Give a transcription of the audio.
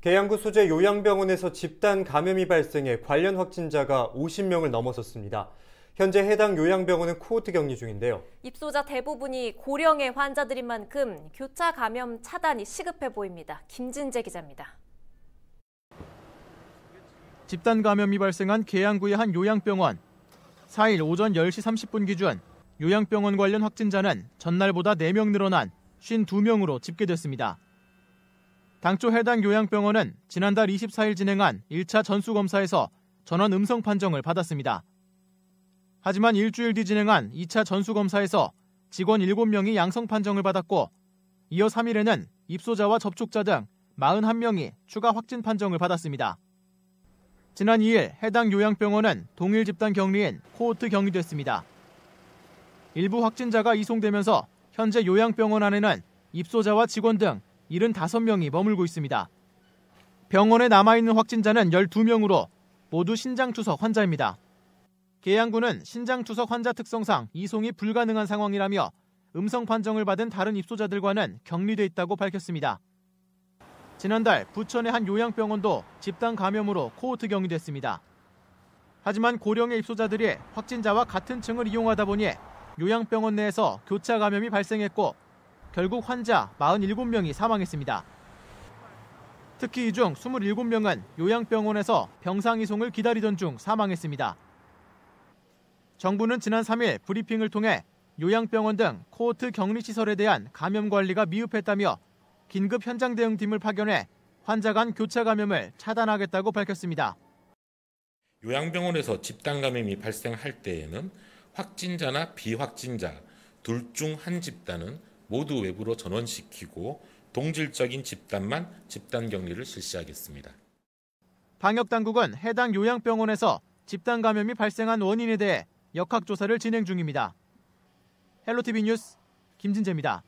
계양구 소재 요양병원에서 집단 감염이 발생해 관련 확진자가 50명을 넘어섰습니다. 현재 해당 요양병원은 코호트 격리 중인데요. 입소자 대부분이 고령의 환자들인 만큼 교차 감염 차단이 시급해 보입니다. 김진재 기자입니다. 집단 감염이 발생한 계양구의 한 요양병원. 4일 오전 10시 30분 기준 요양병원 관련 확진자는 전날보다 4명 늘어난 52명으로 집계됐습니다. 당초 해당 요양병원은 지난달 24일 진행한 1차 전수검사에서 전원 음성 판정을 받았습니다. 하지만 일주일 뒤 진행한 2차 전수검사에서 직원 7명이 양성 판정을 받았고 이어 3일에는 입소자와 접촉자 등 41명이 추가 확진 판정을 받았습니다. 지난 2일 해당 요양병원은 동일 집단 격리인 코호트 격리됐습니다. 일부 확진자가 이송되면서 현재 요양병원 안에는 입소자와 직원 등 75명이 머물고 있습니다. 병원에 남아있는 확진자는 12명으로 모두 신장투석 환자입니다. 계양군은 신장투석 환자 특성상 이송이 불가능한 상황이라며 음성 판정을 받은 다른 입소자들과는 격리돼 있다고 밝혔습니다. 지난달 부천의 한 요양병원도 집단 감염으로 코호트 격리됐습니다. 하지만 고령의 입소자들이 확진자와 같은 층을 이용하다 보니 요양병원 내에서 교차 감염이 발생했고 결국 환자 47명이 사망했습니다. 특히 이 중 27명은 요양병원에서 병상 이송을 기다리던 중 사망했습니다. 정부는 지난 3일 브리핑을 통해 요양병원 등 코호트 격리시설에 대한 감염 관리가 미흡했다며 긴급 현장 대응팀을 파견해 환자 간 교차 감염을 차단하겠다고 밝혔습니다. 요양병원에서 집단 감염이 발생할 때에는 확진자나 비확진자 둘 중 한 집단은 모두 외부로 전원시키고 동질적인 집단만 집단 격리를 실시하겠습니다. 방역당국은 해당 요양병원에서 집단 감염이 발생한 원인에 대해 역학조사를 진행 중입니다. 헬로티비 뉴스 김진재입니다.